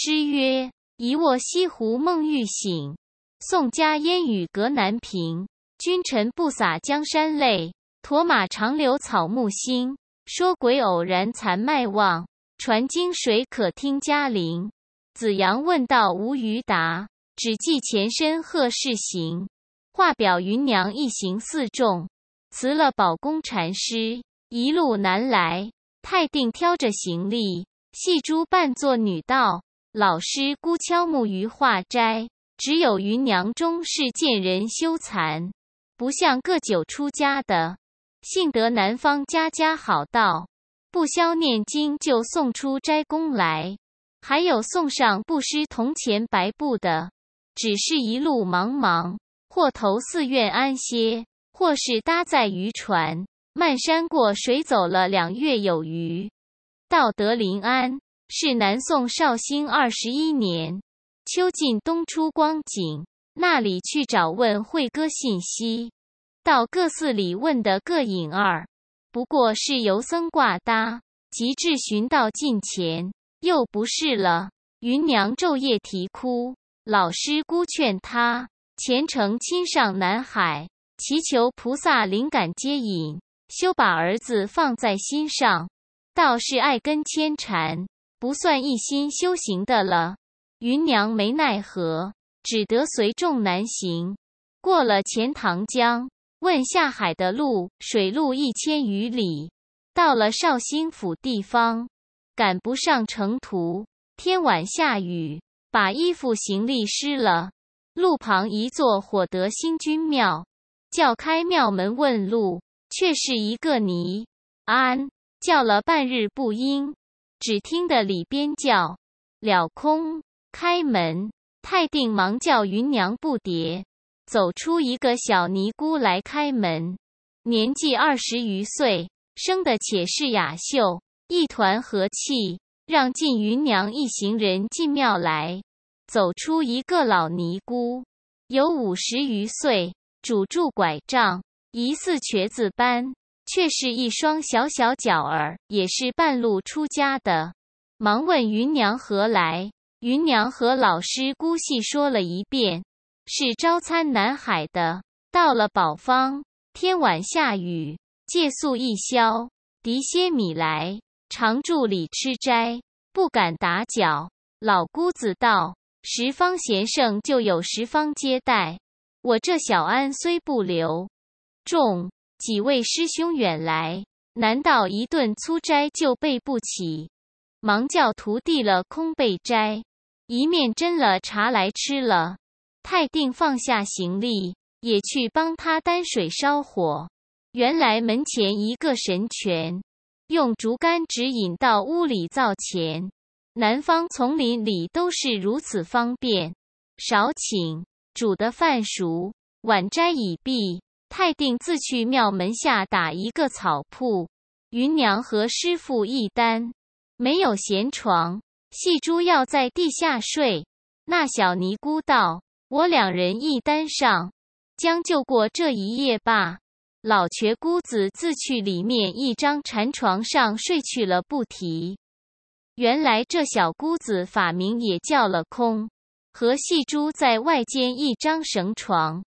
诗曰：“一卧西湖梦欲醒，宋家烟雨隔南屏。君臣不洒江山泪，驮马长留草木心。说鬼偶然残麦望，传经谁可听嘉陵？子阳问道无余答，只记前身贺世行。画表云娘一行四众，辞了宝公禅师，一路南来。泰定挑着行李，细珠扮作女道。”老师孤敲木鱼化斋，只有芸娘终是见人羞惭，不像各九出家的。幸得南方家家好道，不消念经就送出斋宫来，还有送上布施铜钱白布的。只是一路茫茫，或投寺院安歇，或是搭载渔船，漫山过水，走了两月有余，到得临安。是南宋绍兴二十一年秋尽冬初光景，那里去找问慧哥信息？到各寺里问的各影儿，不过是游僧挂搭。及至寻到近前，又不是了。云娘昼夜啼哭，老师姑劝他虔诚亲上南海，祈求菩萨灵感接引，休把儿子放在心上，倒是爱根牵缠。不算一心修行的了，芸娘没奈何，只得随众南行。过了钱塘江，问下海的路，水路一千余里。到了绍兴府地方，赶不上程途，天晚下雨，把衣服行李湿了。路旁一座火德星君庙，叫开庙门问路，却是一个泥庵，叫了半日不应。只听得里边叫了“空开门”，太定忙叫云娘不迭，走出一个小尼姑来开门，年纪二十余岁，生的且是雅秀，一团和气，让进云娘一行人进庙来。走出一个老尼姑，有五十余岁，拄住拐杖，疑似瘸子般。却是一双小小脚儿，也是半路出家的，忙问芸娘何来。芸娘和老师姑细说了一遍，是朝参南海的，到了宝方，天晚下雨，借宿一宵，提些米来，常住里吃斋，不敢打搅。老姑子道：“十方贤圣就有十方接待，我这小庵虽不留，众。”几位师兄远来，难道一顿粗斋就备不起？忙叫徒弟了空备斋，一面斟了茶来吃了。泰定放下行李，也去帮他担水烧火。原来门前一个神泉，用竹竿指引到屋里灶前。南方丛林里都是如此方便。少请煮的饭熟，晚斋已毕。泰定自去庙门下打一个草铺，云娘和师傅一单，没有闲床，细珠要在地下睡。那小尼姑道：“我两人一单上，将就过这一夜罢。”老瘸姑子自去里面一张禅床上睡去了，不提。原来这小姑子法名也叫了空，和细珠在外间一张绳床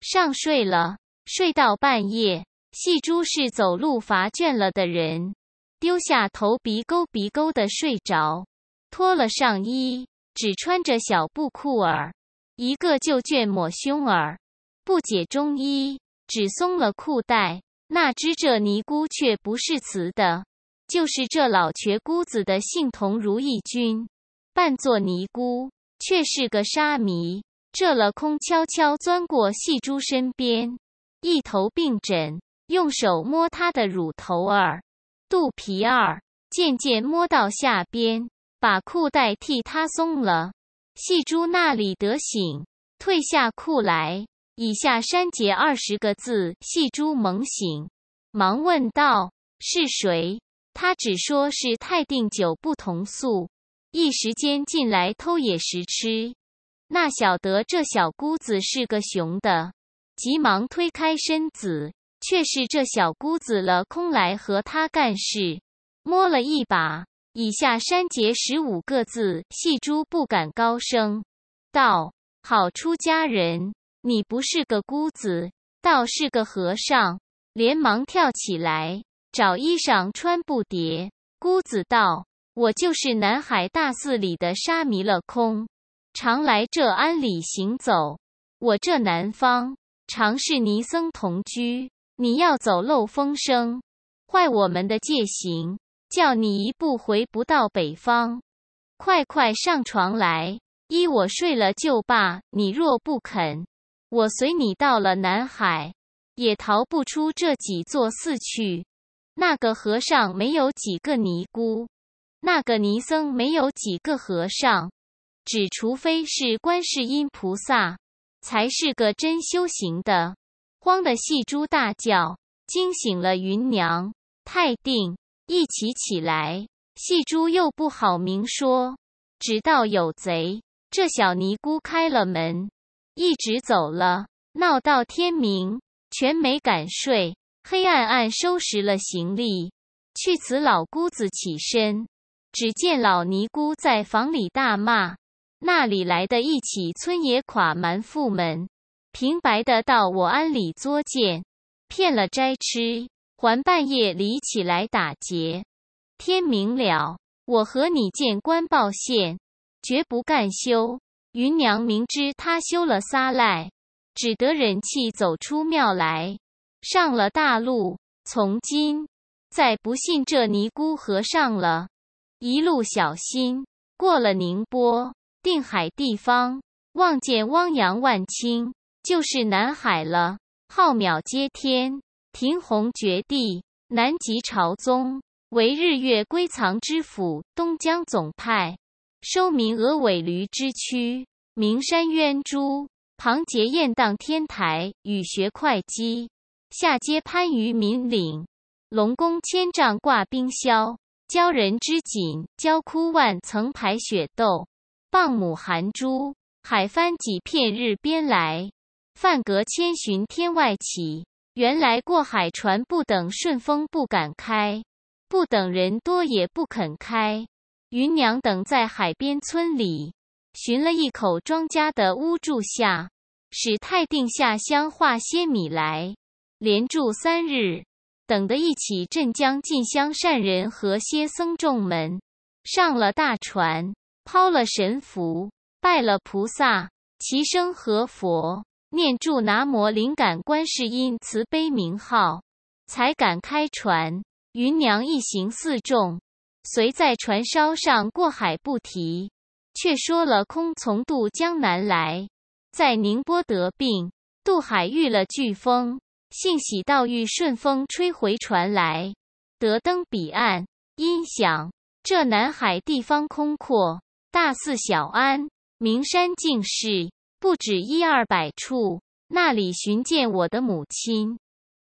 上睡了。睡到半夜，细珠是走路乏倦了的人，丢下头鼻沟鼻沟的睡着，脱了上衣，只穿着小布裤儿，一个旧卷抹胸儿，不解中衣，只松了裤带。那只这尼姑却不是雌的，就是这老瘸姑子的性同如意君，扮作尼姑，却是个沙弥，这了空悄悄钻过细珠身边。一头并枕，用手摸他的乳头儿、肚皮儿，渐渐摸到下边，把裤带替他松了。细珠那里得醒，退下裤来，以下删节二十个字。细珠猛醒，忙问道：“是谁？”他只说是太定酒不同宿，一时间进来偷野食吃。那晓得这小姑子是个熊的。急忙推开身子，却是这小姑子了空来和他干事，摸了一把，以下删节十五个字。细珠不敢高声，道：“好出家人，你不是个姑子，倒是个和尚。”连忙跳起来找衣裳穿不迭。姑子道：“我就是南海大寺里的沙弥了空，常来这庵里行走。我这南方。”常是尼僧同居，你要走漏风声，坏我们的戒行，叫你一步回不到北方。快快上床来，依我睡了就罢。你若不肯，我随你到了南海，也逃不出这几座寺去。那个和尚没有几个尼姑，那个尼僧没有几个和尚，只除非是观世音菩萨。才是个真修行的，慌的细珠大叫，惊醒了云娘、泰定，一起起来。细珠又不好明说，直到有贼，这小尼姑开了门，一直走了。闹到天明，全没敢睡，黑暗暗收拾了行李，去此老姑子起身，只见老尼姑在房里大骂。那里来的一起村野侉蛮妇们，平白的到我庵里作践，骗了斋吃，还半夜里起来打劫。天明了，我和你见官报县，绝不干休。云娘明知他修了撒赖，只得忍气走出庙来，上了大路。从今再不信这尼姑和尚了。一路小心，过了宁波。定海地方，望见汪洋万顷，就是南海了。浩渺接天，亭宏绝地，南极朝宗，为日月归藏之府。东江总派，收名峨尾驴之躯，名山渊珠，旁结雁荡天台，雨学会稽。下接潘禺闽岭，龙宫千丈挂冰霄，鲛人之锦，鲛枯万层排雪窦。傍母含珠，海帆几片日边来；帆隔千寻天外起。原来过海船不等顺风不敢开，不等人多也不肯开。芸娘等在海边村里寻了一口庄家的屋住下，使太定下乡化些米来，连住三日。等得一起镇江进香善人和些僧众们上了大船。抛了神符，拜了菩萨，齐声和佛念住南无灵感观世音慈悲名号”，才敢开船。云娘一行四众，随在船梢上过海，不提。却说了空从渡江南来，在宁波得病，渡海遇了飓风，幸喜道遇顺风吹回船来，得登彼岸。因想这南海地方空阔。大寺小庵，名山净士，不止一二百处。那里寻见我的母亲，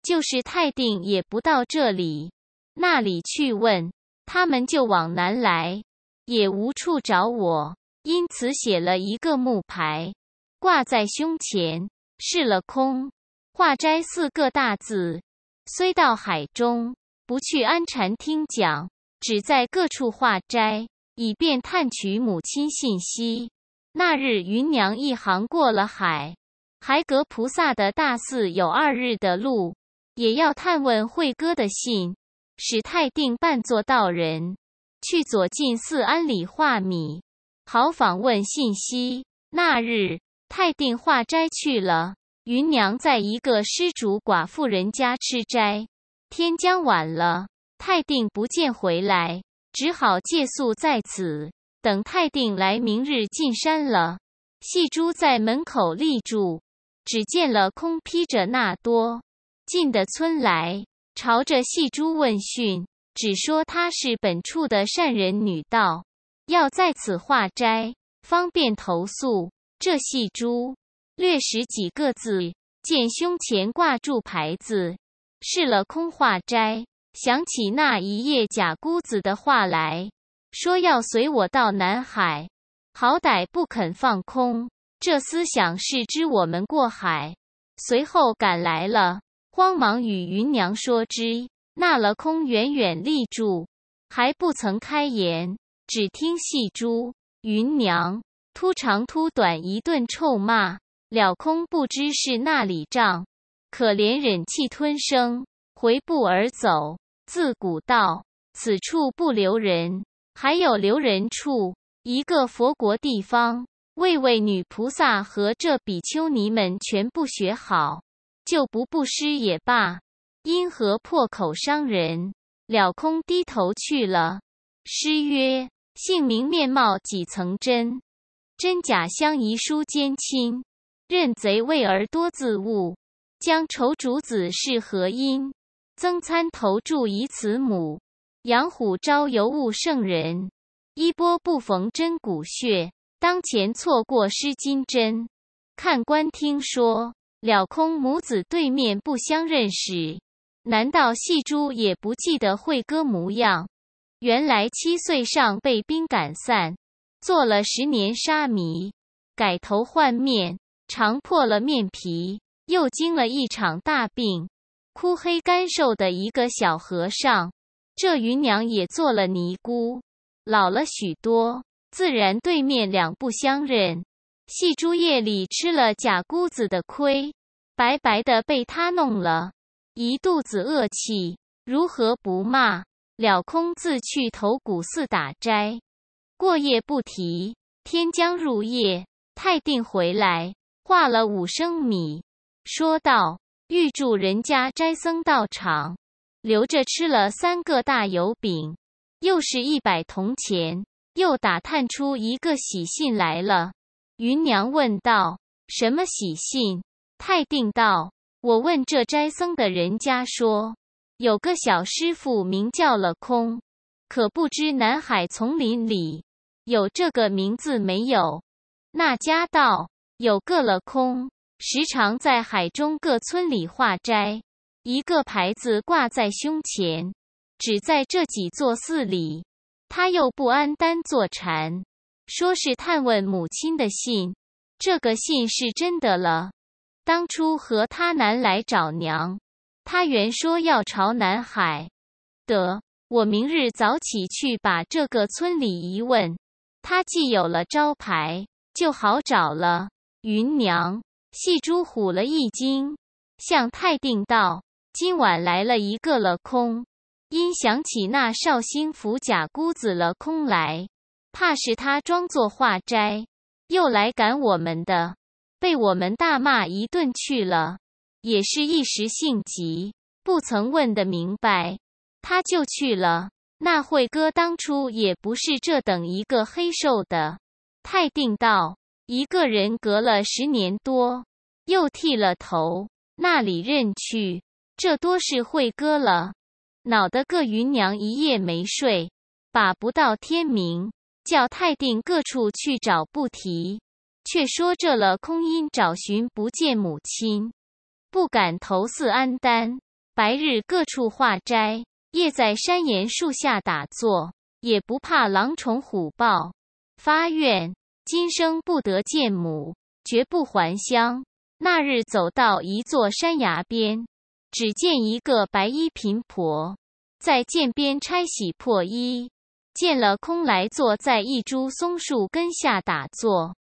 就是泰定也不到这里，那里去问他们，就往南来，也无处找我。因此写了一个木牌，挂在胸前，示了空，化斋四个大字。虽到海中，不去安禅听讲，只在各处化斋。以便探取母亲信息。那日，芸娘一行过了海，还隔菩萨的大寺有二日的路，也要探问慧哥的信。史太定扮作道人，去左近寺庵里化米，好访问信息。那日，太定化斋去了，芸娘在一个施主寡妇人家吃斋，天将晚了，太定不见回来。只好借宿在此，等泰定来。明日进山了。细珠在门口立住，只见了空披着那多进的村来，朝着细珠问讯，只说她是本处的善人女道，要在此化斋，方便投宿。这细珠略识几个字，见胸前挂住牌子，试了空化斋。想起那一夜假姑子的话来，说要随我到南海，好歹不肯放空。这思想是知我们过海，随后赶来了，慌忙与芸娘说之，纳了空远远立住，还不曾开言，只听细珠、芸娘突长突短一顿臭骂了空，不知是那里账，可怜忍气吞声。回步而走，自古道：“此处不留人，还有留人处。”一个佛国地方，位位女菩萨和这比丘尼们，全部学好，就不布施也罢。因何破口伤人？了空低头去了。诗曰：“姓名面貌几层真，真假相宜书兼亲。认贼为儿多自误，将愁主子是何因？”曾参投注以慈母，养虎招尤物圣人。衣钵不逢真骨血，当前错过失金针。看官听说了空母子对面不相认识，难道戏珠也不记得慧哥模样？原来七岁上被兵赶散，做了十年沙弥，改头换面，尝破了面皮，又经了一场大病。枯黑干瘦的一个小和尚，这云娘也做了尼姑，老了许多，自然对面两不相认。细珠夜里吃了假姑子的亏，白白的被他弄了，一肚子恶气，如何不骂了空自去头古寺打斋，过夜不提。天将入夜，太定回来，化了五升米，说道。预祝人家斋僧到场，留着吃了三个大油饼，又是一百铜钱，又打探出一个喜信来了。云娘问道：“什么喜信？”泰定道：“我问这斋僧的人家说，有个小师傅名叫了空，可不知南海丛林里有这个名字没有？”那家道：“有个了空。”时常在海中各村里化斋，一个牌子挂在胸前。只在这几座寺里，他又不安单坐禅，说是探问母亲的信。这个信是真的了。当初和他男来找娘，他原说要朝南海得，我明日早起去把这个村里一问，他既有了招牌，就好找了云娘。细珠唬了一惊，向太定道：“今晚来了一个了空，因想起那绍兴府贾姑子了空来，怕是他装作化斋，又来赶我们的，被我们大骂一顿去了。也是一时性急，不曾问的明白，他就去了。那会哥当初也不是这等一个黑瘦的。”太定道。一个人隔了十年多，又剃了头，那里认去？这多是会哥了，恼得各云娘一夜没睡，把不到天明，叫太定各处去找不提。却说这了空因找寻不见母亲，不敢投寺安丹，白日各处化斋，夜在山岩树下打坐，也不怕狼虫虎豹，发愿。今生不得见母，绝不还乡。那日走到一座山崖边，只见一个白衣贫婆在涧边拆洗破衣。见了空来，坐在一株松树根下打坐，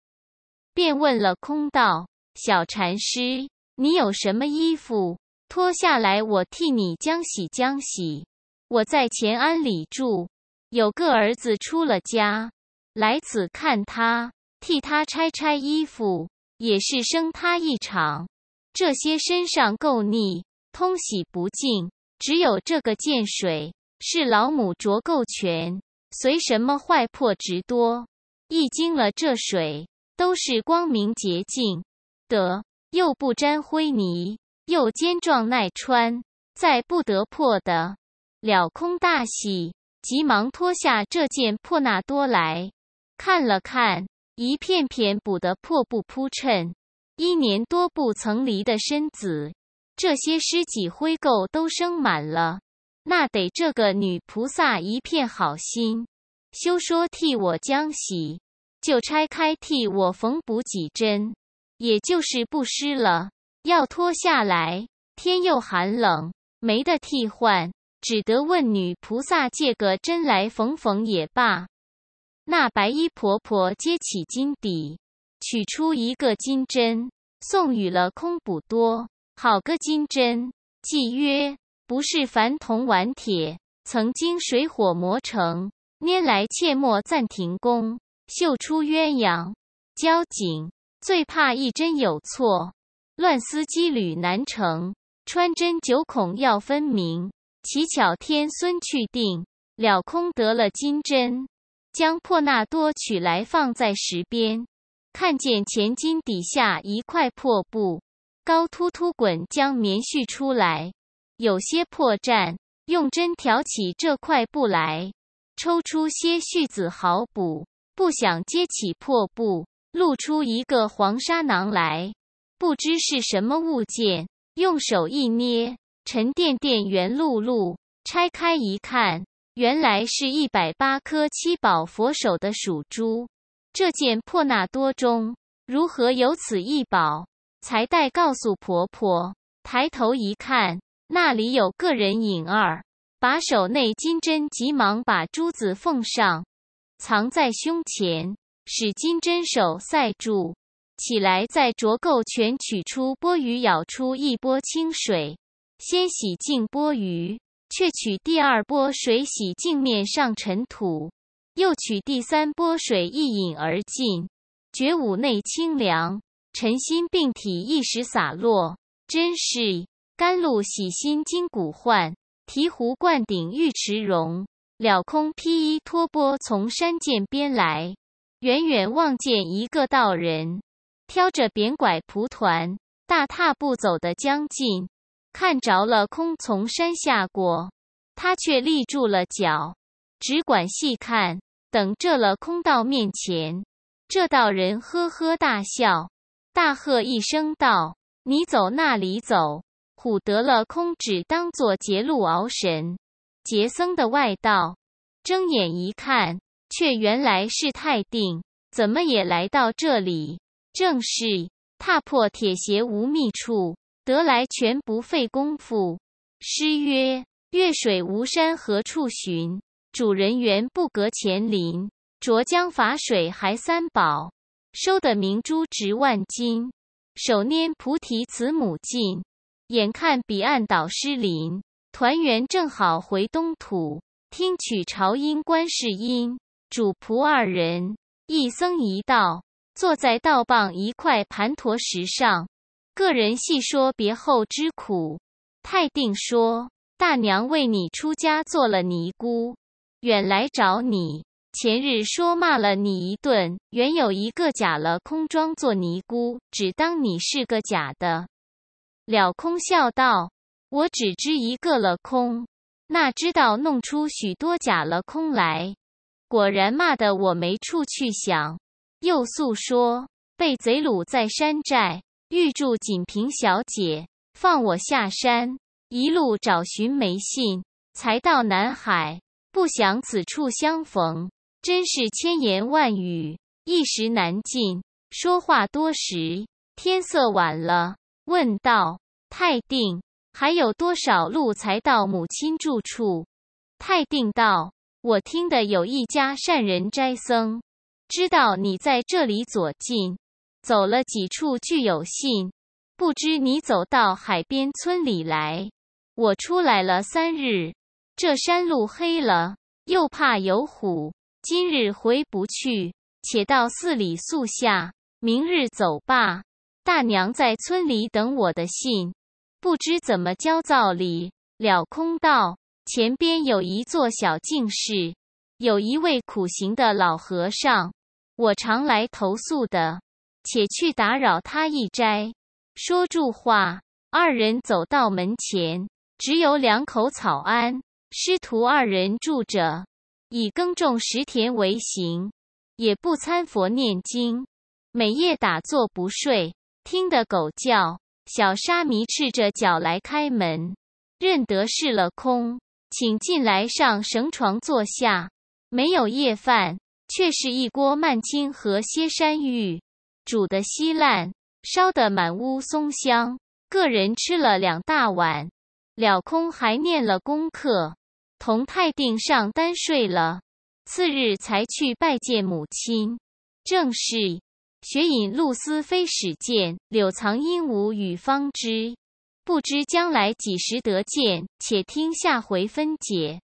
便问了空道：“小禅师，你有什么衣服脱下来，我替你将洗将洗。我在前安里住，有个儿子出了家，来此看他。”替他拆拆衣服，也是生他一场。这些身上垢腻，通洗不净。只有这个见水，是老母浊垢泉，随什么坏破直多。一惊了，这水都是光明洁净的，又不沾灰泥，又坚壮耐穿，再不得破的。了空大喜，急忙脱下这件破纳多来看了看。一片片补得破布铺衬，一年多不曾离的身子，这些尸脊灰垢都生满了。那得这个女菩萨一片好心，休说替我将洗，就拆开替我缝补几针，也就是不湿了。要脱下来，天又寒冷，没得替换，只得问女菩萨借个针来缝缝也罢。那白衣婆婆接起金笛，取出一个金针，送与了空补多。好个金针！即曰：不是凡铜顽铁，曾经水火磨成。拈来切莫暂停工。绣出鸳鸯交颈，最怕一针有错，乱丝机缕难成。穿针九孔要分明，乞巧天孙去定。了空得了金针。将破纳多取来放在石边，看见前襟底下一块破布，高突突滚将棉絮出来，有些破绽，用针挑起这块布来，抽出些絮子好补。不想揭起破布，露出一个黄沙囊来，不知是什么物件，用手一捏，沉甸甸圆碌碌，拆开一看。原来是一百八颗七宝佛手的属珠，这件破纳多中如何有此一宝？才带告诉婆婆。抬头一看，那里有个人影儿，把手内金针急忙把珠子奉上，藏在胸前，使金针手塞住。起来，在浊垢泉取出钵盂，舀出一钵清水，先洗净钵盂。却取第二波水洗净面上尘土，又取第三波水一饮而尽，觉五内清凉，尘心病体一时洒落，真是甘露洗心，金骨焕，醍醐灌顶，玉池融。了空披衣脱钵，从山涧边来，远远望见一个道人，挑着扁拐蒲团，大踏步走的将近。看着了空从山下过，他却立住了脚，只管细看。等这了空到面前，这道人呵呵大笑，大喝一声道：“你走那里走？”唬得了空，只当做劫路熬神、杰僧的外道。睁眼一看，却原来是泰定，怎么也来到这里？正是踏破铁鞋无觅处。得来全不费功夫。诗曰：“月水无山何处寻？主人缘不隔前林。浊江法水还三宝，收得明珠值万金。手拈菩提慈母镜，眼看彼岸导师林。团圆正好回东土，听取朝音观世音。主仆二人，一僧一道，坐在道傍一块盘陀石上。”个人细说别后之苦，泰定说：“大娘为你出家做了尼姑，远来找你。前日说骂了你一顿。原有一个假了空装做尼姑，只当你是个假的。”了空笑道：“我只知一个了空，哪知道弄出许多假了空来？果然骂的我没处去想。”又诉说被贼掳在山寨。预祝锦屏小姐放我下山，一路找寻梅信，才到南海，不想此处相逢，真是千言万语，一时难尽。说话多时，天色晚了，问道：“泰定，还有多少路才到母亲住处？”泰定道：“我听得有一家善人斋僧，知道你在这里左近。”走了几处，俱有信。不知你走到海边村里来，我出来了三日，这山路黑了，又怕有虎，今日回不去，且到寺里宿下，明日走罢。大娘在村里等我的信。不知怎么焦躁里了空道前边有一座小净室，有一位苦行的老和尚，我常来投宿的。且去打扰他一斋，说住话。二人走到门前，只有两口草庵，师徒二人住着，以耕种石田为行，也不参佛念经，每夜打坐不睡。听得狗叫，小沙弥赤着脚来开门，认得是了空，请进来上绳床坐下。没有夜饭，却是一锅曼青和歇山芋。煮的稀烂，烧的满屋松香。个人吃了两大碗，了空还念了功课，同太定上单睡了。次日才去拜见母亲。正是雪饮露丝飞始见，柳藏鹦鹉与方知。不知将来几时得见，且听下回分解。